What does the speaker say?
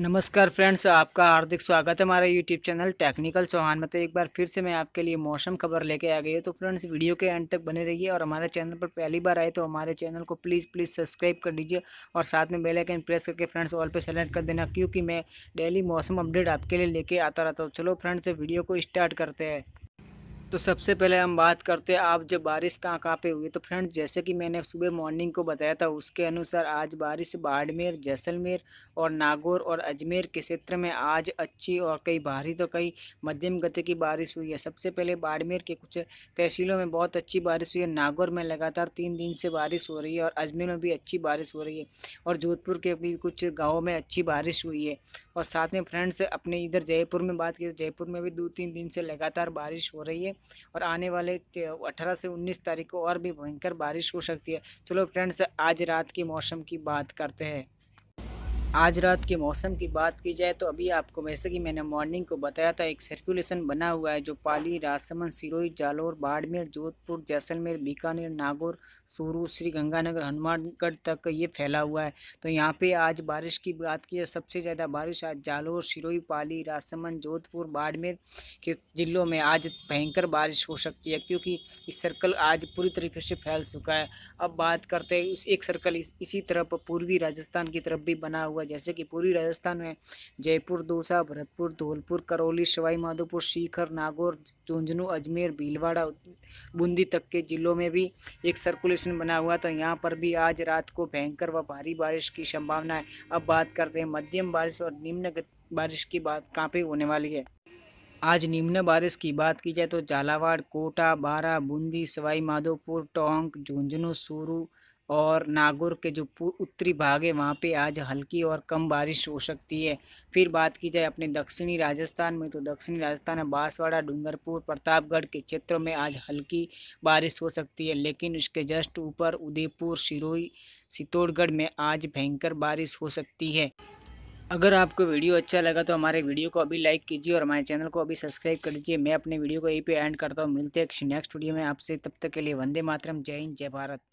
नमस्कार फ्रेंड्स आपका हार्दिक स्वागत है हमारे यूट्यूब चैनल टेक्निकल चौहान में तो एक बार फिर से मैं आपके लिए मौसम खबर लेके आ गई हूँ तो फ्रेंड्स वीडियो के एंड तक बने रहिए और हमारे चैनल पर पहली बार आए तो हमारे चैनल को प्लीज़ प्लीज़ सब्सक्राइब कर दीजिए और साथ में बेल आइकन प्रेस करके फ्रेंड्स ऑल पर सेलेक्ट कर देना क्योंकि मैं डेली मौसम अपडेट आपके लिए लेके आता रहता हूँ चलो फ्रेंड्स वीडियो को स्टार्ट करते हैं तो सबसे पहले हम बात करते हैं आप जब बारिश कहाँ कहाँ पे हुई तो फ्रेंड जैसे कि मैंने सुबह मॉर्निंग को बताया था उसके अनुसार आज बारिश बाड़मेर जैसलमेर और नागौर और अजमेर के क्षेत्र में आज अच्छी और कई भारी तो कई मध्यम गति की बारिश हुई है सबसे पहले बाड़मेर के कुछ तहसीलों में बहुत अच्छी बारिश हुई है नागौर में लगातार तीन दिन से बारिश हो रही है और अजमेर में भी अच्छी बारिश हो रही है और जोधपुर के भी कुछ गाँव में अच्छी बारिश हुई है और साथ में फ्रेंड्स अपने इधर जयपुर में बात की जयपुर में भी दो तीन दिन से लगातार बारिश हो रही है और आने वाले अठारह से उन्नीस तारीख को और भी भयंकर बारिश हो सकती है चलो फ्रेंड्स आज रात के मौसम की बात करते हैं आज रात के मौसम की बात की जाए तो अभी आपको वैसे कि मैंने मॉर्निंग को बताया था एक सर्कुलेशन बना हुआ है जो पाली राजसमंद सिरोही जालौर बाड़मेर जोधपुर जैसलमेर बीकानेर नागौर सूरू श्री गंगानगर हनुमानगढ़ तक ये फैला हुआ है तो यहाँ पे आज बारिश की बात की जाए सबसे ज़्यादा बारिश आज जालौर सिरोही पाली राजसमंद जोधपुर बाड़मेर के ज़िलों में आज भयंकर बारिश हो सकती है क्योंकि इस सर्कल आज पूरी तरीके से फैल चुका है अब बात करते हैं उस एक सर्कल इसी तरफ पूर्वी राजस्थान की तरफ भी बना हुआ हुआ जैसे कि पूरी राजस्थान में जयपुर दूसरा भरतपुर धौलपुर करौली सवाई माधोपुर सीकर नागौर झुंझुनू अजमेर भीलवाड़ा बूंदी तक के ज़िलों में भी एक सर्कुलेशन बना हुआ तो यहाँ पर भी आज रात को भयंकर व भारी बारिश की संभावना है अब बात करते हैं मध्यम बारिश और निम्न बारिश की बात कहाँ पर होने वाली है आज निम्न बारिश की बात की जाए तो झालावाड़ कोटा बारा बूंदी सवाई माधोपुर टोंक झुंझुनू सूरू और नागौर के जो उत्तरी भाग है वहाँ पे आज हल्की और कम बारिश हो सकती है फिर बात की जाए अपने दक्षिणी राजस्थान में तो दक्षिणी राजस्थान में बांसवाड़ा डूंगरपुर प्रतापगढ़ के क्षेत्रों में आज हल्की बारिश हो सकती है लेकिन उसके जस्ट ऊपर उदयपुर सिरोही चित्तौड़गढ़ में आज भयंकर बारिश हो सकती है अगर आपको वीडियो अच्छा लगा तो हमारे वीडियो को अभी लाइक कीजिए और हमारे चैनल को अभी सब्सक्राइब कर दीजिए मैं अपने वीडियो को यहीं पे एंड करता हूँ मिलते हैं नेक्स्ट वीडियो में आपसे तब तक के लिए वंदे मातरम जय हिंद जय भारत